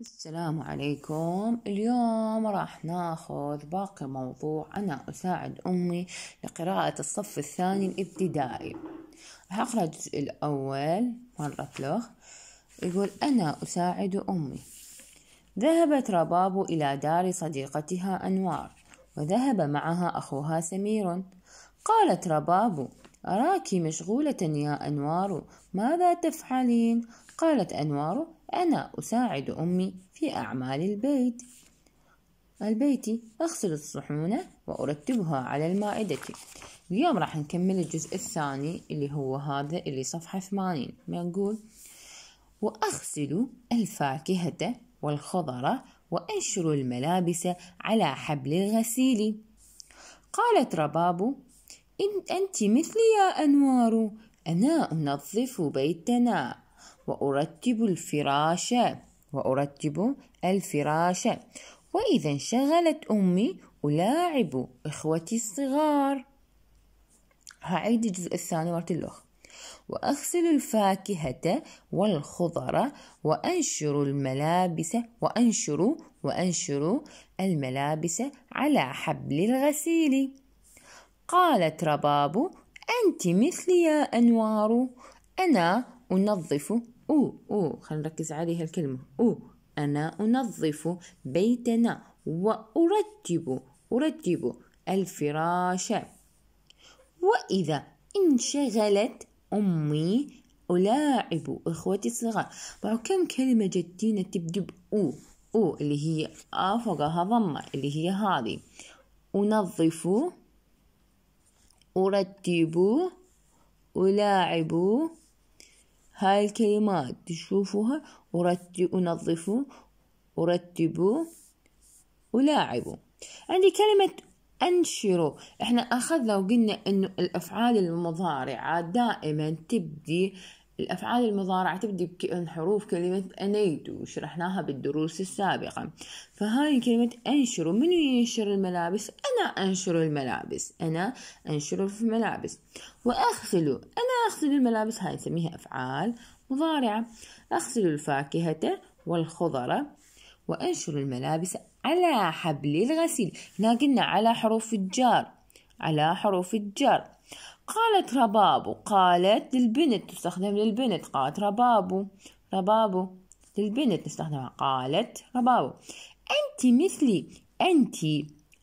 السلام عليكم اليوم راح ناخذ باقي موضوع أنا أساعد أمي لقراءة الصف الثاني الابتدائي راح أقرأ الجزء الأول مرة له يقول أنا أساعد أمي ذهبت رباب إلى دار صديقتها أنوار وذهب معها أخوها سمير قالت رباب أراك مشغولة يا أنوار ماذا تفعلين؟ قالت أنوار أنا أساعد أمي في أعمال البيت البيت أغسل الصحون وأرتبها على المائدة اليوم راح نكمل الجزء الثاني اللي هو هذا اللي صفحة ثمانين نقول وأغسل الفاكهة والخضر وأنشر الملابس على حبل الغسيل قالت رباب إن أنت مثلي يا أنوار أنا أنظف بيتنا وأرتب الفراش وأرتب الفراش وإذا انشغلت أمي ألاعب إخوتي الصغار هعيد الجزء الثاني مرة اللغة وأغسل الفاكهة والخضر وأنشر الملابس وأنشر وأنشر الملابس على حبل الغسيل قالت رباب أنت مثلي يا أنوار أنا أنظف أو أو خلينا نركز عليها الكلمة أو أنا أنظف بيتنا وأرتب أرتب الفراش وإذا انشغلت أمي ألاعب إخوتي الصغار بعد كم كلمة جدينا تبدأ بأو أو اللي هي آفقها ضمة اللي هي هذه أنظف أرتب ألاعب هاي الكلمات تشوفوها أرتب أنظف أرتب ألاعب عندي كلمة أنشروا إحنا أخذنا وقلنا إنه الأفعال المضارعة دائما تبدي الأفعال المضارعة تبدي بأن حروف كلمة أنيد وشرحناها بالدروس السابقة فهاي كلمة أنشر من ينشر الملابس أنا أنشر الملابس أنا أنشر في الملابس وأغسل أنا أغسل الملابس هاي نسميها أفعال مضارعة أغسل الفاكهة والخضرة وأنشر الملابس على حبل الغسيل هنا قلنا على حروف الجار على حروف الجر قالت ربابو قالت للبنت تستخدم للبنت قالت ربابو ربابو للبنت نستخدمها قالت ربابو أنت مثلي أنت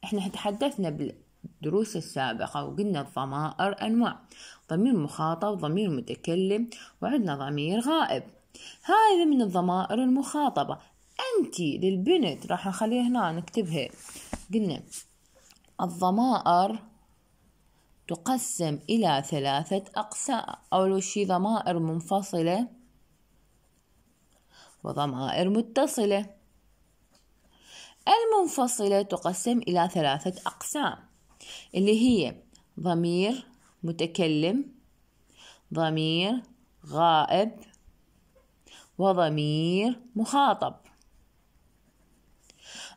إحنا تحدثنا بالدروس السابقة وقلنا الضمائر أنواع ضمير مخاطب ضمير متكلم وعندنا ضمير غائب هذا من الضمائر المخاطبة أنت للبنت راح نخليها هنا نكتبها قلنا الضمائر تقسم إلى ثلاثة أقسام أول شي ضمائر منفصلة وضمائر متصلة المنفصلة تقسم إلى ثلاثة أقسام اللي هي ضمير متكلم ضمير غائب وضمير مخاطب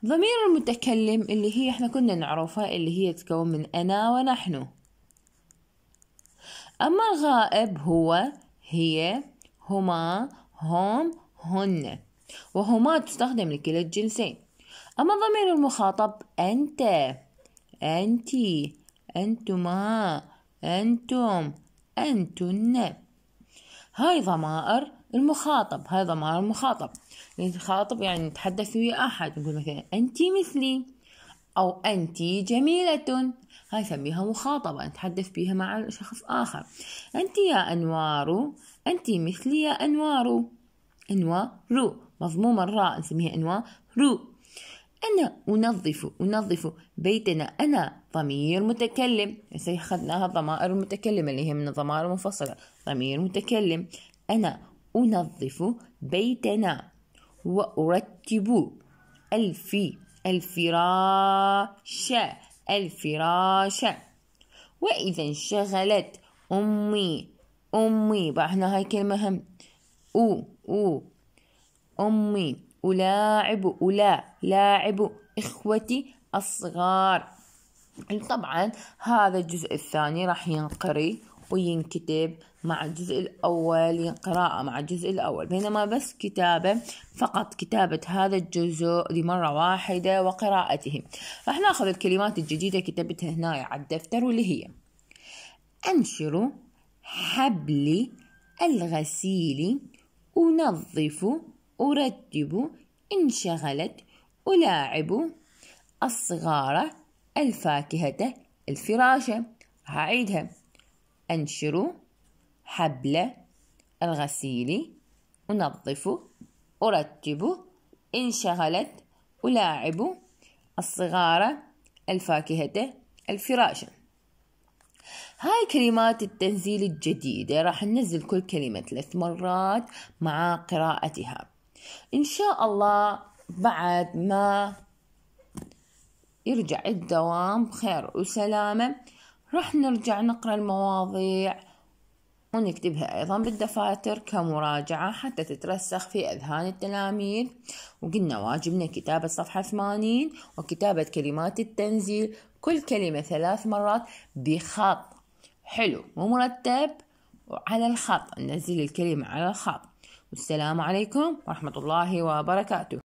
ضمير المتكلم اللي هي احنا كنا نعرفها اللي هي تتكون من أنا ونحن أما الغائب هو هي هما هم هن وهما تستخدم لكلا الجنسين أما ضمير المخاطب أنت أنت أنتما أنتم أنتن هاي ضمائر المخاطب هاي ضمائر المخاطب المخاطب يعني نتحدث ويا أحد نقول مثلا أنت مثلي أو أنت جميلة هاي سميها مخاطبة نتحدث بها مع شخص آخر أنت يا أنوار أنت مثلي يا أنوار أنوار مضموم الراء نسميها أنوار أنا أنظف أنظف بيتنا أنا ضمير متكلم هسه أخذناها الضمائر المتكلمة اللي هي من الضمائر المنفصلة ضمير متكلم أنا أنظف بيتنا وأرتب ألفي الفراشة الفراشة وإذا انشغلت أمي أمي بعدنا هاي كلمة هم أو أو أمي ألاعب ألا لاعب إخوتي الصغار طبعا هذا الجزء الثاني راح ينقري وينكتب مع الجزء الأول يعني قراءة مع الجزء الأول بينما بس كتابة فقط كتابة هذا الجزء لمرة واحدة وقراءته راح ناخذ الكلمات الجديدة كتبتها هنا على الدفتر واللي هي أنشر حبل الغسيل أنظف أرتب انشغلت ألاعب الصغار الفاكهة الفراشة هعيدها أنشر حبل الغسيل أنظف أرتب انشغلت ألاعب الصغار الفاكهة الفراش هاي كلمات التنزيل الجديدة راح ننزل كل كلمة ثلاث مرات مع قراءتها إن شاء الله بعد ما يرجع الدوام بخير وسلامة راح نرجع نقرأ المواضيع ونكتبها أيضا بالدفاتر كمراجعة حتى تترسخ في أذهان التلاميذ وقلنا واجبنا كتابة صفحة ثمانين وكتابة كلمات التنزيل كل كلمة ثلاث مرات بخط حلو ومرتب وعلى الخط ننزل الكلمة على الخط والسلام عليكم ورحمة الله وبركاته